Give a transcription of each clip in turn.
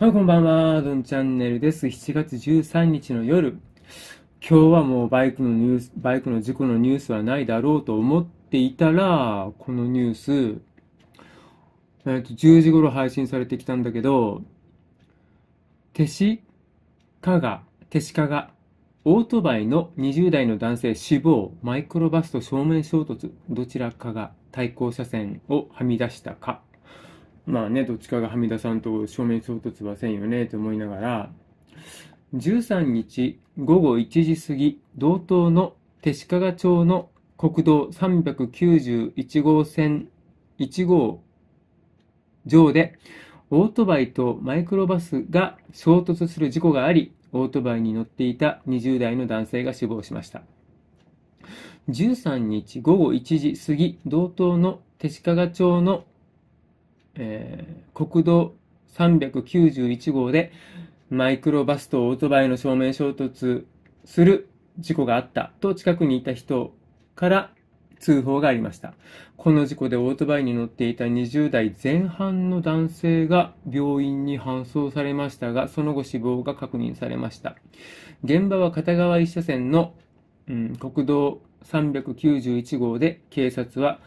はい、こんばんは。どんチャンネルです。7月13日の夜。今日はもうバイクのニュース、バイクの事故のニュースはないだろうと思っていたら、このニュース、えっと、10時頃配信されてきたんだけど、手しかが、手しかが、オートバイの20代の男性死亡、マイクロバスと正面衝突、どちらかが対向車線をはみ出したか。まあね、どっちかがはみ出さんと正面衝突はせんよね、と思いながら、13日午後1時過ぎ、道東の手鹿町の国道391号線1号上で、オートバイとマイクロバスが衝突する事故があり、オートバイに乗っていた20代の男性が死亡しました。13日午後1時過ぎ、道東の手鹿町のえー、国道391号でマイクロバスとオートバイの正面衝突する事故があったと近くにいた人から通報がありました。この事故でオートバイに乗っていた20代前半の男性が病院に搬送されましたが、その後死亡が確認されました。現場は片側1車線の、うん、国道391号で警察は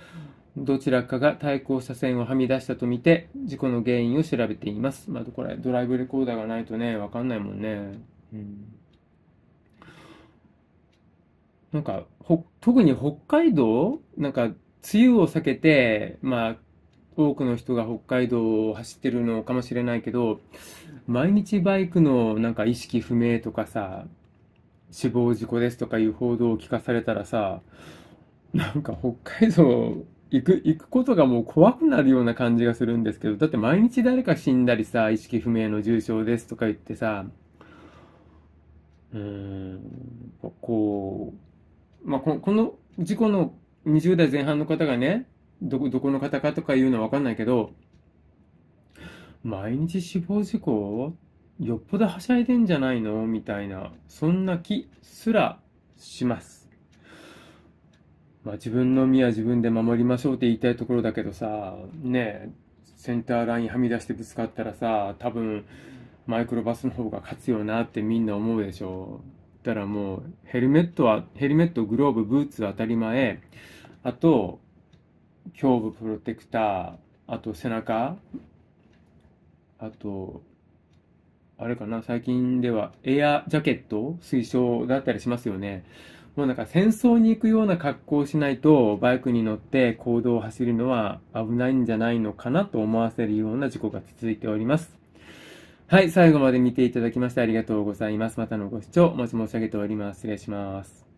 どちらかが対向車線をはみ出したとみて、事故の原因を調べています。まあ、これ、ドライブレコーダーがないとね、わかんないもんね。うん。なんか、ほ、特に北海道なんか、梅雨を避けて、まあ、多くの人が北海道を走ってるのかもしれないけど、毎日バイクのなんか意識不明とかさ、死亡事故ですとかいう報道を聞かされたらさ、なんか北海道行く、行くことがもう怖くなるような感じがするんですけど、だって毎日誰か死んだりさ、意識不明の重症ですとか言ってさ、うん、こう、まあ、この事故の20代前半の方がね、どこ、どこの方かとかいうのはわかんないけど、毎日死亡事故よっぽどはしゃいでんじゃないのみたいな、そんな気すらします。まあ、自分の身は自分で守りましょうって言いたいところだけどさねセンターラインはみ出してぶつかったらさ多分マイクロバスの方が勝つよなってみんな思うでしょだからもうヘルメットはヘルメットグローブブーツは当たり前あと胸部プロテクターあと背中あとあれかな、最近ではエアジャケット推奨だったりしますよね。もうなんか戦争に行くような格好をしないと、バイクに乗って公道を走るのは危ないんじゃないのかなと思わせるような事故が続いております。はい、最後まで見ていただきましてありがとうございます。またのご視聴、お待ち申し上げております。失礼します。